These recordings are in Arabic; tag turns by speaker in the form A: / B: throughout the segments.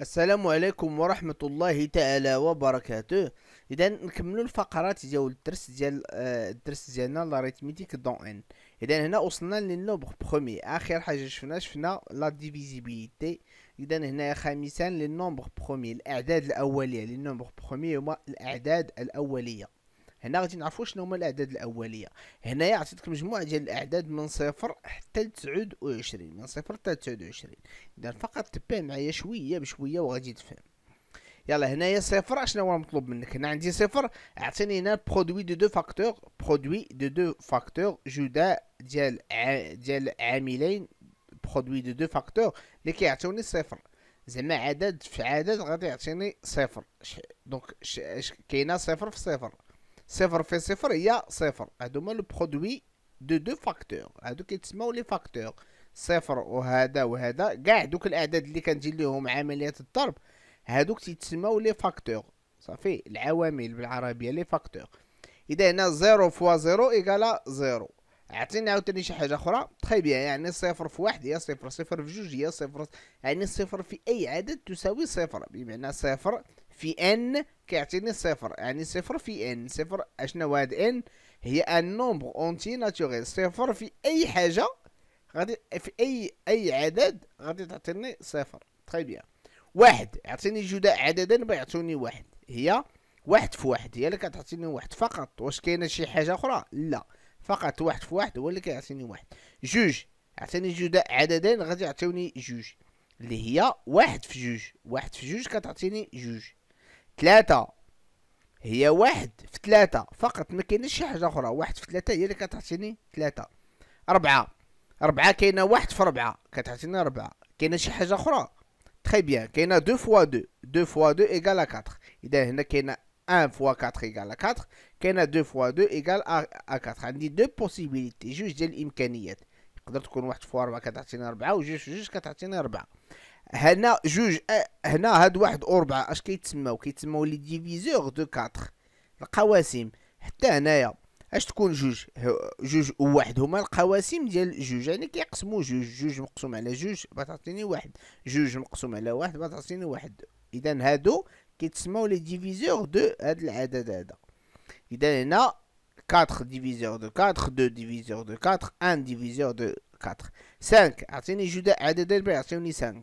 A: السلام عليكم ورحمة الله تعالى وبركاته إذا نكملو الفقرات ديال الدرس ديال آه، الدرس ديالنا لاريتميتيك دون ان إذا هنا وصلنا للنوبغ بخومي آخر حاجة شفنا شفنا لا ديفيزيبيليتي إذا هنا خامسا للنومبغ بخومي الأعداد الأولية للنوبغ بخومي هما الأعداد الأولية هنا غادي نعرفوا شنو هما الاعداد الاوليه هنايا عطيتك مجموعه ديال الاعداد من صفر حتى ل 29 من صفر حتى 29 اذا فقط تبع معايا شويه بشويه وغادي تفهم يلا هنايا صفر شنو هو المطلوب منك هنا عندي صفر اعطيني هنا برودوي دو دو فاكتور برودوي دو دو فاكتور جداء ديال ع... ديال عاملين برودوي دو دو فاكتور اللي كيعطيوني صفر زعما عدد في عدد غادي يعطيني صفر دونك ش... ش... كاينه صفر في صفر صفر في صفر هي صفر هادو هما لو برودوي دو دو فاكتور هادو كيتسماو لي فاكتور صفر وهذا وهذا كاع دوك الاعداد اللي كندير ليهم عمليات الضرب هادوك تيتسماو لي فاكتور صافي العوامل بالعربيه لي فاكتور اذا هنا زيرو فوا زيرو ايكالا زيرو عطيني عاوتاني شي حاجه اخرى تخي بيان يعني صفر في واحد هي صفر صفر في جوج هي صفر يعني صفر في اي عدد تساوي صفر بمعنى صفر في ان كيعطيني صفر يعني صفر في ان صفر اشنو هاد ان هي ان نومبر اونتي ناتوريل صفر في اي حاجه غادي في اي اي عدد غادي تعطيني صفر تري بيان واحد يعطيني جداء عددا بيعطوني واحد هي واحد في واحد هي اللي كتعطيني واحد فقط واش كاينه شي حاجه اخرى لا فقط واحد في واحد هو اللي كيعطيني واحد جوج عطيني جداء عددين غادي يعطيوني جوج اللي هي واحد في جوج واحد في جوج كتعطيني جوج ثلاثة هي واحد في ثلاثة فقط ما كاينش شي حاجة أخرى واحد في ثلاثة هي اللي كتعطيني ثلاثة أربعة أربعة كاينة واحد في أربعة كتعطيني أربعة كاينة شي حاجة أخرى تخي بيان كاينة دو فوا دو دو فوا دو إيكال كاتخ إذا هنا كاينة ان فوا كاتخ إيكال كاتخ كاينة دو فوا دو إيكال أ عندي دو بوسيبيليتي جوج ديال الإمكانيات تقدر تكون واحد فوا أربعة كتعطيني أربعة وجوج في جوج كتعطيني أربعة هنا جوج هنا هاد واحد ربعه اش كيتسماو كيتسماو لي ديفيزور دو كاتر القواسم حتى هنايا اش تكون جوج جوج وواحد هما القواسم ديال جوج يعني كيقسموا جوج جوج مقسوم على جوج بتعطيني واحد جوج مقسوم على واحد بتعطيني واحد اذا هادو كيتسماو لي ديفيزور دو هاد العدد هذا اذا هنا 4 ديفيزور دو 4 2 ديفيزور دو 4 1 ديفيزور دو 4 5 عطيني جوج عددين بيعطيوني 5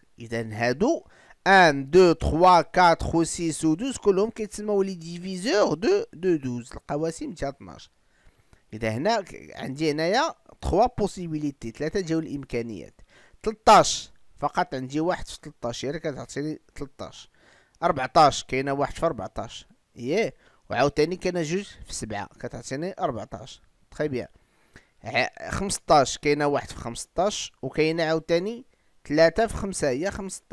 A: اذا هادو 1 2 3 4 و 6 و 12 كلهم كيتسموا لي ديفيزور دو دو 12 القواسم تاع 12 اذا هنا عندي هنايا 3 بوسيبيليتي ثلاثه جاو الامكانيات 13 فقط عندي واحد في 13 هي كتعطيني 13 14 كاينه واحد في 14 ياه وعاوتاني كاينه جوج في 7 كتعطيني 14 تخي بيان 15 كاينه واحد في 15 وكاينه عاوتاني La tête, il y a 16.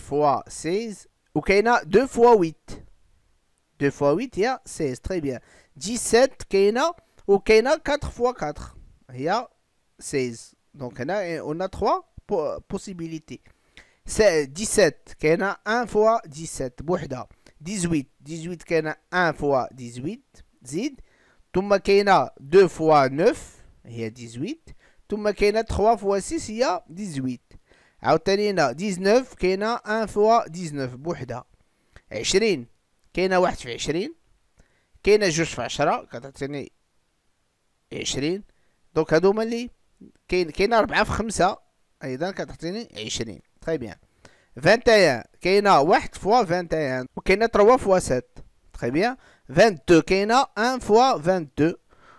A: fois 16. Ou a 2 x 8. 2 fois 8, il 16. Très bien. 17, qu'il y 4 x 4. Il 16. Donc, on a 3 possibilités. 17, a 1 fois 17. 18, 18, qu'il 1 x 18. Zid. Tout maquinat, 2 fois 9. هي 18 ثم كاينه 3 فوا 6 هي 18 عاوتاني هنا 19 كاينه 1 فوا 19 بوحدها 20 كاينه 1 في 20 كاينه 2 في 10 كتعطيني 20 دونك هادو هما اللي كاين كاينه 4 في 5 ايضا كتعطيني 20 تري بيان 21 كاينه 1 فوا 21 وكاينه 3 فوا 7 تري بيان 22 كاينه 1 فوا 22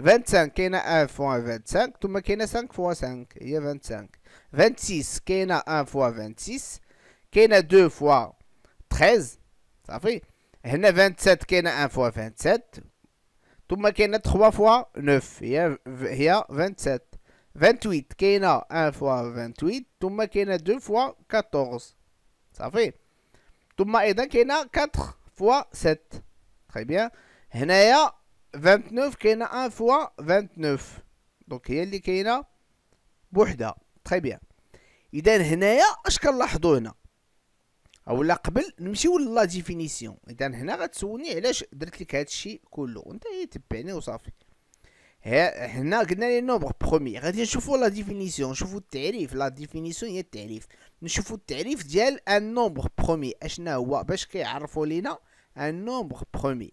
A: 25, qui est 1 fois 25, tout le monde a 5 fois 5, il y a 25. 26, qui est 1 fois 26, qui est 2 fois 13, ça fait. 27 qui est 1 fois 27, tout le monde a 3 fois 9, il y a 27. 28, qui est 1 fois 28, tout le monde a 2 fois 14, ça fait. Tout le monde a 4 fois 7, très bien. Il y a. 29 كاينه 1 فوا 29 دونك هي اللي كاينه بوحدها تري بيان اذا هنايا اش كنلاحظوا هنا اولا قبل نمشيو لا ديفينيسيون اذا هنا غتسولني علاش درت لك هذا الشيء كله انت هي تبعني وصافي هنا قلنا لي نومبر برومي غادي نشوفوا لا ديفينيسيون نشوفوا التعريف لا ديفينيسيون هي التعريف نشوفوا التعريف ديال ان نومبر برومي اشنا هو باش كيعرفوا لينا ان نومبر برومي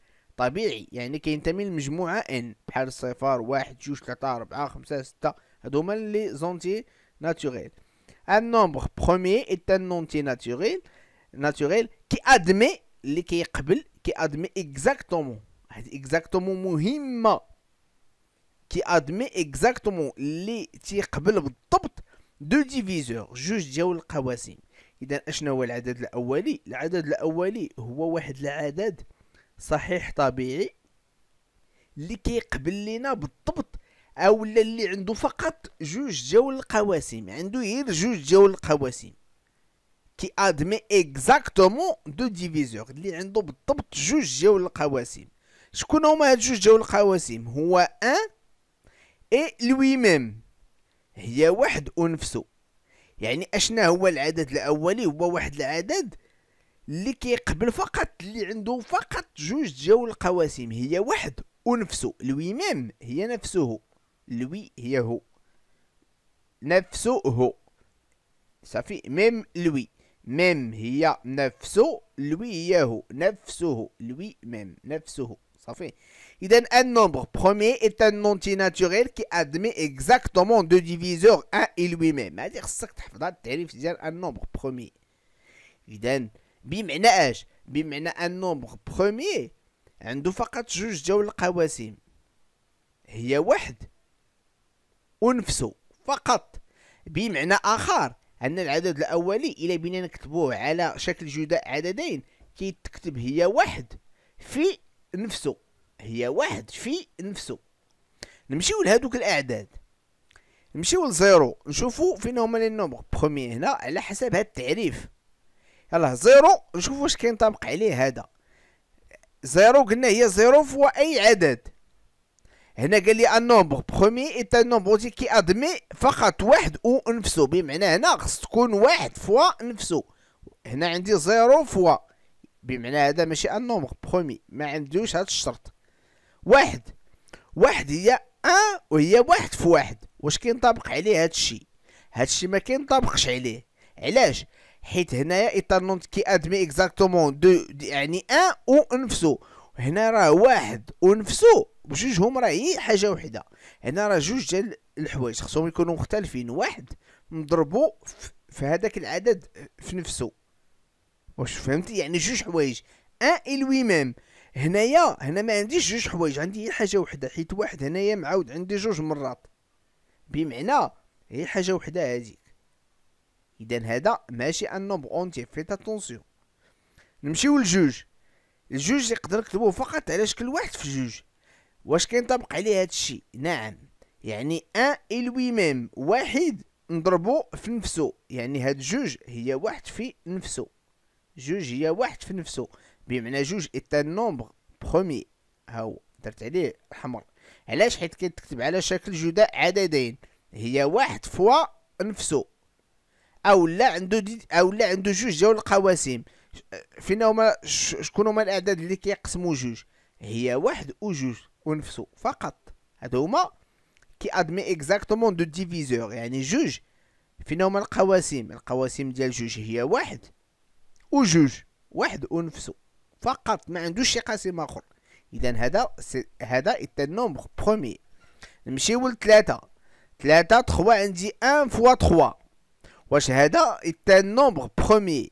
A: طبيعي يعني كينتمي لمجموعه ان بحال صفر واحد جوج تلاتة ربعة خمسة ستة هادو لي زونتي ناتوريل ان نومبر بخومي ايت ان نونتي ناتوريل ناتوريل كي ادمي اللي كيقبل كي ادمي اكزاكتومون هاد اكزاكتومون مهمه كي ادمي اكزاكتومون اللي تيقبل بالضبط دو ديفيزور جوج ديال القواسم اذا اشنو هو العدد الاولي العدد الاولي هو واحد العدد صحيح طبيعي اللي كيقبل لينا بالضبط او اللي عنده فقط جوج جول القواسم عنده غير جوج جول القواسم كي ادمي اكزاكتومون دو ديفيزور اللي عنده بالضبط جوج جول القواسم شكون هما هاد جوج جول القواسم هو ان اي لوي ميم هي واحد ونفسه يعني اشنا هو العدد الاولي هو واحد العدد اللي كيقبل فقط اللي عنده فقط جوج ديال القواسم هي واحد ونفسه لوي ميم هي نفسه لوي هي هو نفسه هو صافي ميم لوي ميم هي نفسه لوي هي هو نفسه لوي ميم نفسه صافي اذا ان نومبر premier est un entier naturel qui admet exactement deux diviseurs un et lui-même هذه خصك تحفظها التعريف ديال ان نومبر premier اذا بمعنى اش بمعنى ان نومبر برومي عنده فقط جوج ديال القواسم هي واحد ونفسه فقط بمعنى اخر ان العدد الاولي الى بينا نكتبوه على شكل جداء عددين كيتكتب هي واحد في نفسه هي واحد في نفسه نمشيو لهذوك الاعداد نمشيو لزيرو نشوفو فين هما لي نومبر بخومي هنا على حسب هاد التعريف يلا زيرو نشوف واش كينطبق عليه هذا زيرو قلنا هي زيرو فوا اي عدد هنا قال لي النومبر بخومي ايت النومبر كي ادمي فقط واحد او نفسه بمعنى هنا خص تكون واحد فوا نفسه هنا عندي زيرو فوا بمعنى هذا ماشي نومبر برومي ما عندوش هذا الشرط واحد واحد هي ان وهي واحد في واحد واش كينطبق عليه هذا الشيء هذا الشيء ما كينطبقش عليه علاش حيت هنايا ايثرنونت كي ادمي اكزاكتومون دو يعني ان او نفسو هنا راه واحد ونفسو بجوجهم راه هي حاجه وحده هنا راه جوج ديال الحوايج خصهم يكونوا مختلفين واحد مضربو في هذاك العدد في نفسه واش فهمتي يعني جوج حوايج ان اي لوي ميم هنايا هنا ما عنديش جوج حوايج عندي حاجه وحده حيت واحد هنايا معاود عندي جوج مرات بمعنى هي حاجه وحده هذه اذا هذا ماشي ان نومبر اونتي فيت اتونسيون نمشيو لجوج الجوج يقدر نكتبوه فقط على شكل واحد في جوج واش كينطبق عليه هذا الشيء نعم يعني ان اي لوي ميم واحد نضربو في نفسه يعني هاد جوج هي واحد في نفسه جوج هي واحد في نفسه بمعنى جوج ان نومبر برومي هاو درت عليه الحمر علاش حيت كتكتب على شكل جداء عددين هي واحد فوا نفسه او لا عنده او لا عنده جوج ديال القواسم فين هما شكون هما الاعداد اللي كيقسموا جوج هي واحد او جوج ونفسه فقط هادو هما كي ادمي اكزاكتومون دو ديفيزور يعني جوج فين هما القواسم القواسم ديال جوج هي واحد او جوج واحد ونفسه فقط ما عندوش شي قاسم اخر اذا هذا هذا ايت نومبر برومي نمشيو لثلاثة ثلاثة تخوا عندي ان فوا تخوا واش هذا ايت نومبر برومي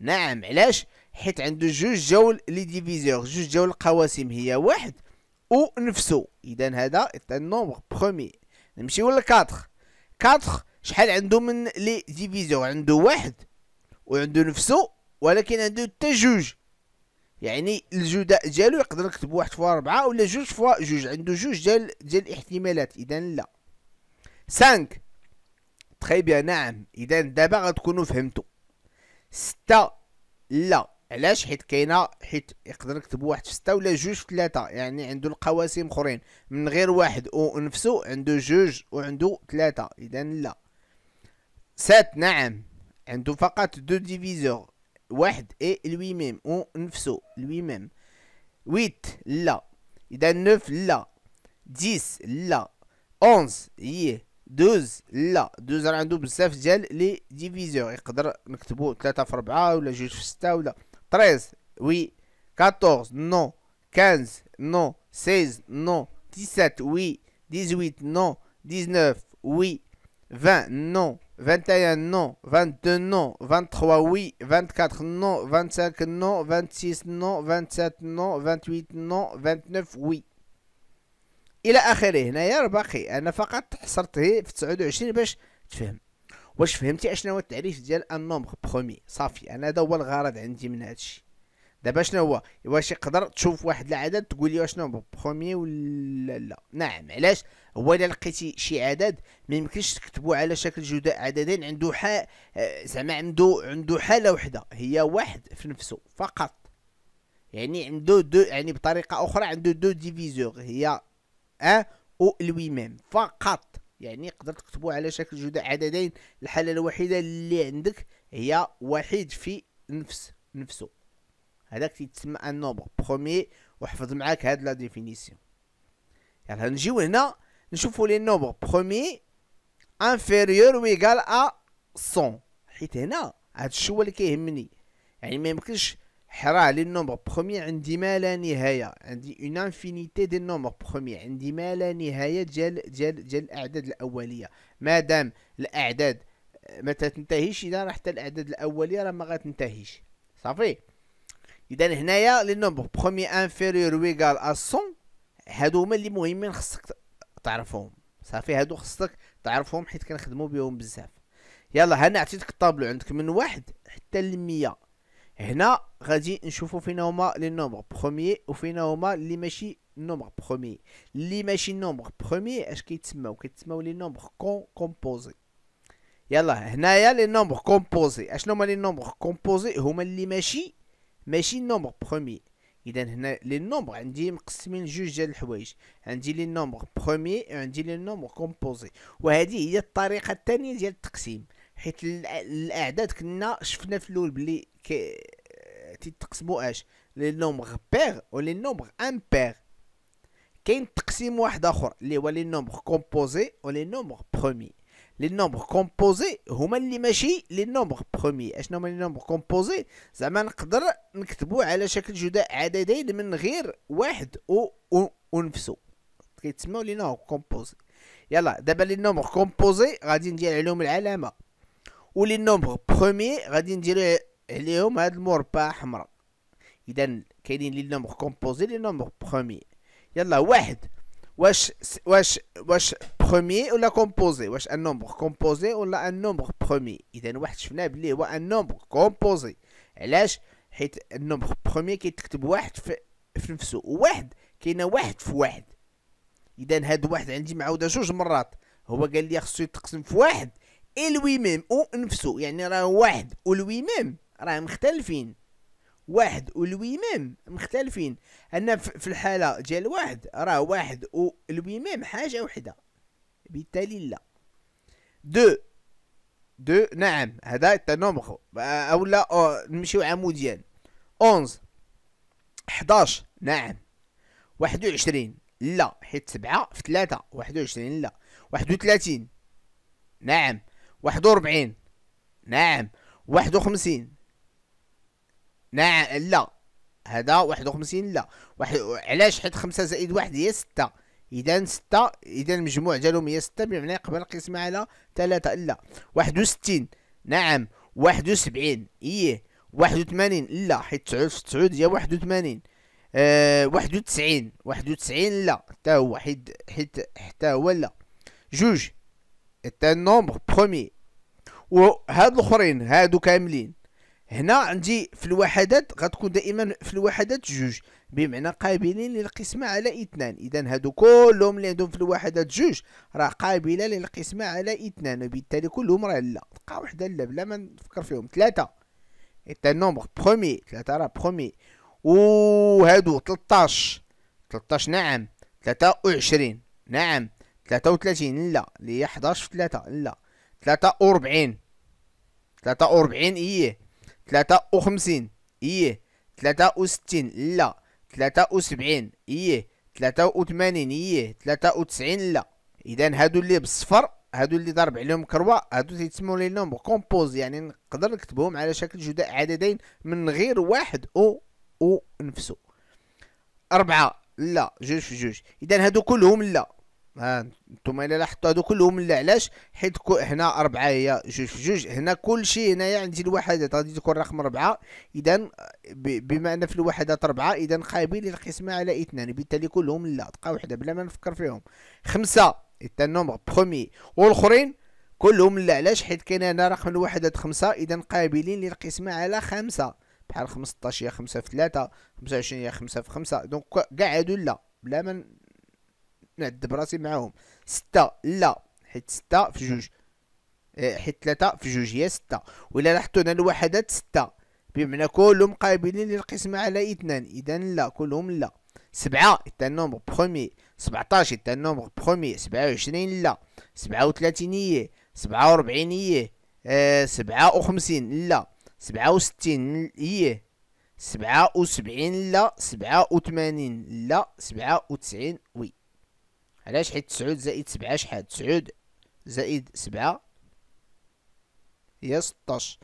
A: نعم علاش حيت عنده جوج جول لي ديفيزور جوج جول القواسم هي واحد ونفسه اذا هذا ايت نومبر برومي نمشيو 4 4 شحال عنده من لي ديفيزور عنده واحد وعنده نفسه ولكن عنده حتى جوج يعني الجداء ديالو يقدر نكتبو واحد فوا ربعة ولا جوج فوا جوج عنده جوج ديال ديال الاحتمالات اذا لا 5 تخي طيب بيان نعم اذا دابا غتكونوا فهمتوا ستة لا علاش حيت كاينه حيت يقدر نكتب واحد في ستة ولا جوج في ثلاثة يعني عنده القواسم اخرين من غير واحد ونفسه عنده جوج وعنده ثلاثة اذا لا سات نعم عنده فقط دو ديفيزور واحد اي لوي ميم ونفسه لوي ميم ويت لا اذا نوف لا ديس لا اونز ايه 12 la 12 à بزاف les diviseurs. ديفيزور يقدر 3 4 6 13 oui 14 non 15 non 16 non 17 oui 18 non 19 oui 20 non 21 non 22 non 23 oui 24 non 25 non 26 non 27 non 28 non 29 oui الى اخره هنايا باقي انا فقط حصرته في 29 باش تفهم واش فهمتي اشنو هو التعريف ديال ان نومبر بخومي صافي انا هذا هو الغرض عندي من هادشي دابا شنو هو واش يقدر تشوف واحد العدد تقول لي واش نومبر بخومي ولا لا نعم علاش هو الا لقيتي شي عدد ما يمكنش تكتبو على شكل جداء عددين عنده ح آه، زعما عنده عنده حاله وحده هي واحد في نفسه فقط يعني عنده دو يعني بطريقه اخرى عنده دو ديفيزور هي ان أو ميم فقط يعني تقدر تكتبو على شكل جدع عددين الحالة الوحيدة اللي عندك هي واحد في نفس نفسه هذاك تيتسمى نومبر بخومي وحفظ معاك هاد لا ديفينيسيون يلاه يعني نجيو هنا نشوفو لي نومبر بخومي انفيريور ويكال ا 100 حيت هنا هاد الشو هو اللي كيهمني يعني ما يمكنش حرا نومبر بروميير عندي ما لا نهايه عندي اون انفينيتي ديال نومبر بروميير عندي ما لا نهايه ديال ديال ديال الاعداد الاوليه مادام الاعداد آه، ما تنتهيش اذا راه حتى الاعداد الاوليه راه ما غتنتهيش صافي اذا هنايا لي نومبر بروميير انفيريور ويغال ا 100 هادو هما اللي مهمين خصك تعرفهم صافي هادو خصك تعرفهم حيت كنخدمو بهم بزاف يلا هنا عطيتك الطابلو عندك من واحد حتى ل 100 هنا غادي نشوفوا فينا هما لي نومبر بروميي وفينا هما اللي ماشي نومبر بروميي اللي ماشي نومبر بروميي اش كيتسماو كيتسماو لي نومبر كون كومبوزي يلا هنايا لي نومبر كومبوزي اشنو هما لي نومبر كومبوزي هما اللي ماشي ماشي نومبر بروميي اذا هنا لي نومبر عندي مقسمين لجوج ديال الحوايج عندي لي نومبر بروميي وعندي لي نومبر كومبوزي وهذه هي الطريقه الثانيه ديال التقسيم حيت الاعداد كنا شفنا في الاول بلي كي تيتقسموا اش لي نومبغ بير ولي نومبغ امبير كاين تقسيم واحد اخر اللي هو لي نومبغ كومبوزي ولي نومبغ برومي لي نومبغ كومبوزي هما اللي ماشي لي نومبغ برومي اشنو هما لي نومبغ كومبوزي زعما نقدر نكتبو على شكل جداء عددين من غير واحد و, ونفسو كيتسموا لي نومبغ كومبوزي يلا دابا لي نومبغ كومبوزي غادي ندير عليهم العلامه ولي نومبغ برومي غادي ندير عليهم هاد المربع حمراء اذا كاينين لي نومبر كومبوزي لي نومبر برومي يلا واحد واش واش واش برومي ولا كومبوزي واش ان نومبر كومبوزي ولا ان نومبر برومي اذا واحد شفناه بلي هو ان نومبر كومبوزي علاش حيت النومبر برومي كيتكتب واحد في, في نفسه وواحد كاينه واحد في واحد اذا هاد واحد عندي معاوده جوج مرات هو قال لي خصو يتقسم في واحد الوي ميم او نفسه يعني راه واحد والوي ميم راه مختلفين واحد والويمام مختلفين ان في الحاله ديال واحد راه واحد والويمام حاجه وحده بالتالي لا دو دو نعم هذا تا نومبر اولا أه، أو أه، نمشيو عموديا 11 11 نعم 21 لا حيت سبعة في ثلاثة 21 لا 31 نعم 41 نعم 51 نعم لا هذا واحد وخمسين لا واحد علاش حيت خمسة زائد واحد هي ستة إذا ستة إذا المجموع ديالهم هي ستة بمعنى يقبل القسمة على ثلاثة لا واحد وستين نعم واحد وسبعين إيه واحد وثمانين لا حيت تسعود في تسعود هي واحد وثمانين أه واحد وتسعين واحد وتسعين لا حتى هو حيت حيت حتى هو لا جوج حتى نومبغ بخومي وهاد لخرين هادو كاملين هنا عندي في الوحدات غتكون دائما في الوحدات جوج بمعنى قابلين للقسمة على اثنان اذا هادو كلهم اللي عندهم في الوحدات جوج راه قابله للقسمة على اثنان وبالتالي كلهم راه لا تبقى وحده لا بلا ما نفكر فيهم ثلاثه ايت نومبر برومي ثلاثه راه برومي هادو 13 13 نعم 23 نعم 33 لا اللي هي 11 في 3 لا 43 43 ايه ثلاثة وخمسين ايه ثلاثة وستين لا ثلاثة وسبعين ايه ثلاثة وثمانين ايه ثلاثة وتسعين لا اذا هادو اللي بالصفر هادو اللي ضرب عليهم كروه هادو تيتسمو لي نومبر كومبوز يعني نقدر نكتبهم على شكل جداء عددين من غير واحد او او نفسه أربعة لا جوج في جوج إذا هادو كلهم لا ها انتم الا لاحظتوا هادو كلهم لا علاش حيت هنا أربعة هي جوج في جوج هنا كلشي هنايا عندي الوحدات غادي تكون رقم أربعة إذا بما أن في الوحدات أربعة إذا قابل للقسمة على اثنان بالتالي كلهم لا تبقى واحدة بلا ما نفكر فيهم خمسة اذا النومبر برومي والآخرين كلهم لا علاش حيت كاين هنا رقم الوحدات خمسة إذا قابلين للقسمة على خمسة بحال 15 هي خمسة في ثلاثة 25 هي 5 خمسة في خمسة دونك كاع هادو لا بلا ما نعذب راسي معاهم ستة لا حيت ستة في جوج إيه، حيت ثلاثة في جوج هي ستة وإلا لاحظتو هنا الوحدات ستة بمعنى كلهم قابلين للقسمة على اثنان اذا لا كلهم لا سبعة إتا نومبغ بخومي سبعطاش إتا نومبغ بخومي سبعة وعشرين لا سبعة إيه سبعة وربعين إيه سبعة وخمسين لا سبعة وستين إيه سبعة وسبعين لا سبعة وثمانين لا سبعة وتسعين وي علاش حيت تسعود زائد سبعة شحال تسعود زائد سبعة هي ستاش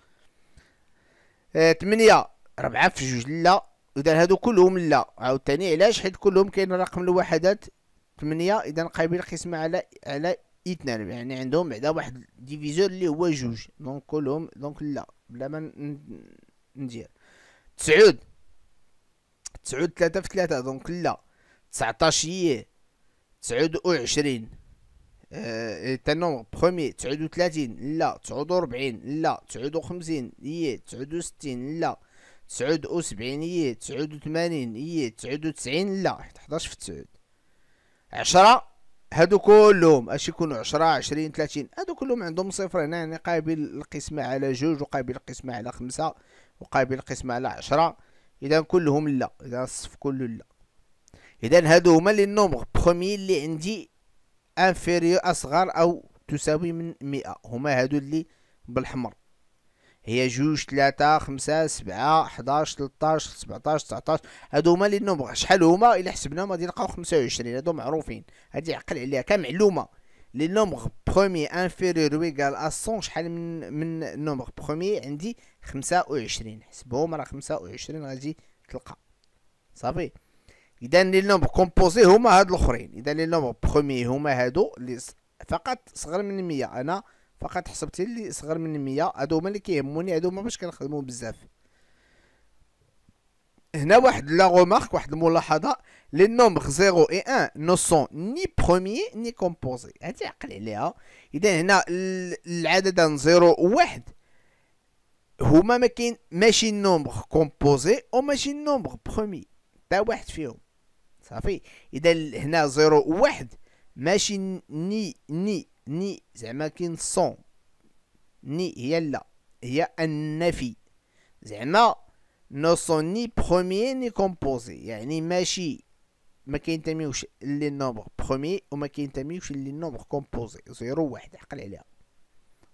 A: آه تمنية ربعة في جوج لا إذا هادو كلهم لا عاوتاني علاش حيت كلهم كاين رقم الوحدات تمنية إذا قابل القسمة على على اثنان يعني عندهم بعدا واحد ديفيزور اللي هو جوج دونك كلهم دونك لا بلا ما ندير تسعود تسعود ثلاثة في ثلاثة دونك لا تسعطاش ييه تسعود وعشرين آه، تنومبر بخومي تسعود وثلاثين لا تسعود وربعين لا تسعود وخمسين هي إيه. تسعود وستين لا تسعود وسبعين هي إيه. تسعود وثمانين هي إيه. تسعود وتسعين لا حيت حداش في تسعود عشرة هادو كلهم اش يكونو عشرة عشرين تلاتين هادو كلهم عندهم صفر هنا يعني قابل القسمة على جوج وقابل القسمة على خمسة وقابل القسمة على عشرة اذا كلهم لا اذا الصف كله لا اذا هادو هما لي نومبر برومي اللي عندي انفيريو اصغر او تساوي من مئة هما هادو اللي بالحمر هي جوج تلاتة خمسة سبعة حداش تلتاش سبعتاش تسعتاش هادو هما لي نومبر شحال هما الا حسبناهم غادي نلقاو خمسة عشرين هادو معروفين هادي عقل عليها كمعلومة لي نومبر برومي انفيريور ويكال ا شحال من من نومبر برومي عندي خمسة عشرين حسبهم راه خمسة عشرين غادي تلقى صافي اذا لي نومبر كومبوزي هما هاد الاخرين اذا لي نومبر برومي هما هادو اللي فقط صغر من 100 انا فقط حسبت اللي صغر من 100 هادو هما اللي كيهموني هادو هما باش كنخدمو بزاف هنا واحد لا غومارك واحد الملاحظه لي نومبر 0 و 1 نو سون ني برومي ني كومبوزي هادي عقل عليها اذا هنا العددان 0 و 1 هما ما كاين ماشي نومبر كومبوزي وماشي نومبر برومي تا واحد فيهم صافي اذا هنا زيرو واحد ماشي ني ني ني زعما كاين صون ني هي لا هي النفي زعما نو سون ني برومي ني كومبوزي يعني ماشي ما كينتميوش لي نومبر برومي وما كينتميوش لي نومبر كومبوزي زيرو واحد عقل عليها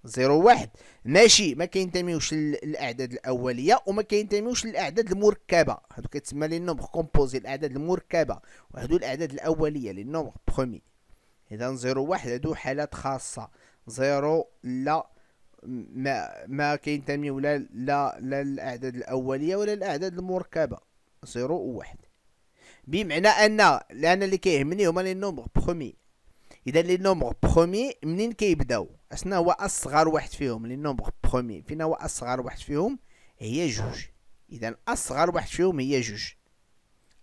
A: زيرو 1 ماشي ما كينتميوش للاعداد الاوليه وما كينتميوش للاعداد المركبه هادو كيتسمى لي نومبر كومبوزي الاعداد المركبه وهادو الاعداد الاوليه لي نومبر برومي اذا زيرو 1 هادو حالات خاصه 0 لا ما ما كينتمي لا لا لا الاوليه ولا الاعداد المركبه 0 و 1 بمعنى ان لان اللي كيهمني هما لي نومبر برومي اذا لي نومبر برومي منين كيبداو اشنا هو اصغر واحد فيهم لي نومبر برومي فينا هو اصغر واحد فيهم هي جوج اذا اصغر واحد فيهم هي جوج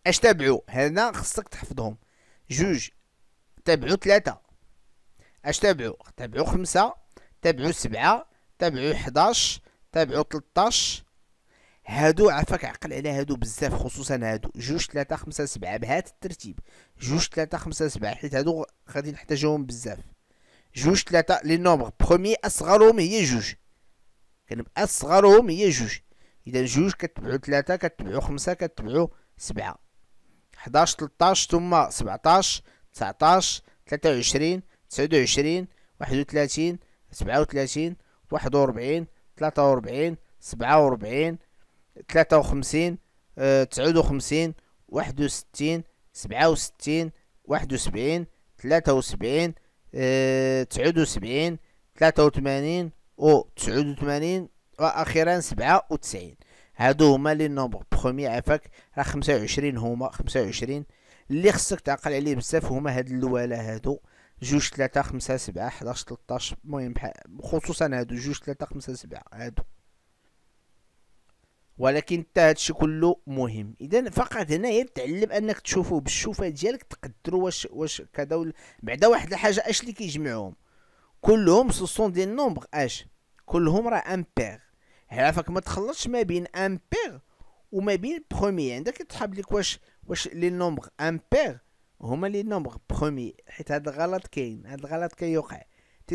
A: اش تابعو هنا خصك تحفظهم جوج تابعو ثلاثة اش تابعو تابعو خمسة تابعو سبعة تابعو حداش تابعو تلطاش هادو عفاك عقل على هادو بزاف خصوصا هادو جوج ثلاثة خمسة سبعة بهذا الترتيب جوج ثلاثة خمسة سبعة حيت هادو غادي نحتاجوهم بزاف جوج ثلاثة لي نومبغ بخومي أصغرهم هي جوج كنبقى أصغرهم هي جوج إذا جوج كتبعو ثلاثة كتبعو خمسة كتبعو سبعة حداش تلطاش ثم سبعتاش تسعتاش تلاتة وعشرين تسعود وعشرين واحد وثلاثين سبعة وثلاثين واحد وربعين تلاتة وربعين سبعة وربعين تلاتة وخمسين آه، تسعود وخمسين واحد وستين سبعة وستين واحد وسبعين تلاتة وسبعين تسعود وسبعين ثلاثة وثمانين و تسعود وثمانين واخيرا سبعة وتسعين هادو هما لي نومبر بخومي عفاك راه خمسة وعشرين هما خمسة وعشرين اللي خصك تعقل عليه بزاف هما هاد اللوالة هادو جوج تلاتة خمسة سبعة حداش تلطاش المهم خصوصا هادو جوج تلاتة خمسة سبعة هادو ولكن حتى هادشي كله مهم اذا فقط هنايا تعلم انك تشوفوه بالشوفه ديالك تقدروا واش واش كذا بعدا واحد الحاجه اش اللي كيجمعهم كلهم سوسون دي نومبر اش كلهم راه امبير عرفك ما تخلطش ما بين امبير وما بين برومي عندك تحب لك واش واش لي نومبر امبير هما لي نومبر برومي حيت هذا الغلط كاين هذا الغلط كيوقع كي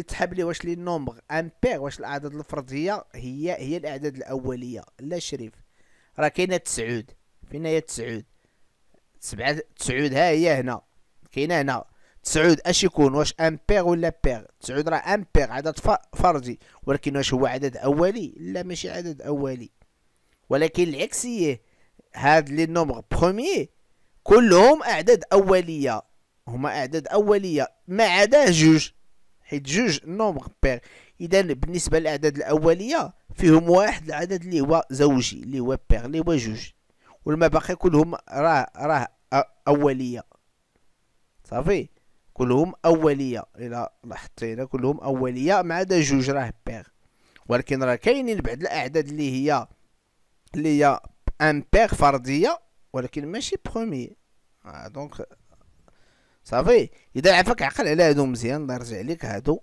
A: تتحب لي واش لي نومبر امبير واش الاعداد الفرديه هي هي الاعداد الاوليه لا شريف راه كاينه تسعود فين هي تسعود سبعه تسعود ها هي هنا كاينه هنا تسعود اش يكون واش امبير ولا بير تسعود راه امبير عدد فردي ولكن واش هو عدد اولي لا ماشي عدد اولي ولكن العكسيه هاد لي نومبر برومي كلهم اعداد اوليه هما اعداد اوليه ما عدا جوج حيت جوج نومبغ بير اذا بالنسبه للاعداد الاوليه فيهم واحد العدد اللي هو زوجي اللي هو بير اللي هو جوج والما باقي كلهم راه راه اوليه صافي كلهم اوليه الى لاحظت كلهم اوليه ما عدا جوج راه بير ولكن راه كاينين بعض الاعداد اللي هي اللي هي ان بير فرديه ولكن ماشي برومي آه دونك صافي اذا عفاك عقل على هادو مزيان نرجع لك هادو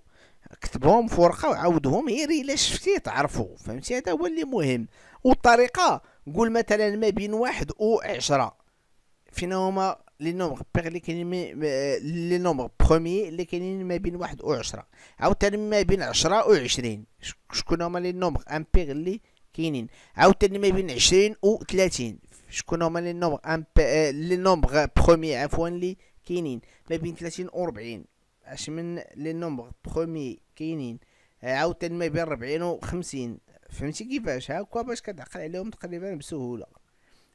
A: كتبهم في ورقه وعاودهم غير الا شفتيه تعرفو فهمتي هذا هو اللي مهم والطريقه قول مثلا ما بين واحد و عشرة فينا هما لي نومغ بيغ اللي كاينين لي نومغ بخومي اللي كاينين ما بين واحد و عشرة عاوتاني ما بين عشرة و عشرين شكون هما لي نومبر امبيغ اللي كاينين عاوتاني ما بين عشرين و تلاتين شكون هما لي نومبر امبيغ لي نومغ بخومي عفوا اللي كاينين ما بين 30 و 40 اش من لي نومبر برومي كاينين عاوتاني ما بين 40 و 50 فهمتي كيفاش هاكا باش كتعقل عليهم تقريبا بسهوله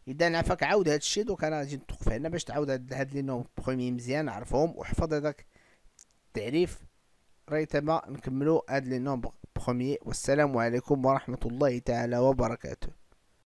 A: اذا نعفاك عاود هاد الشيء دوك انا غادي نتوقف هنا باش تعاود هاد لي نومبغ برومي مزيان عرفهم وحفظ هذاك التعريف راهي تما نكملو هاد لي نومبر برومي والسلام عليكم ورحمه الله تعالى وبركاته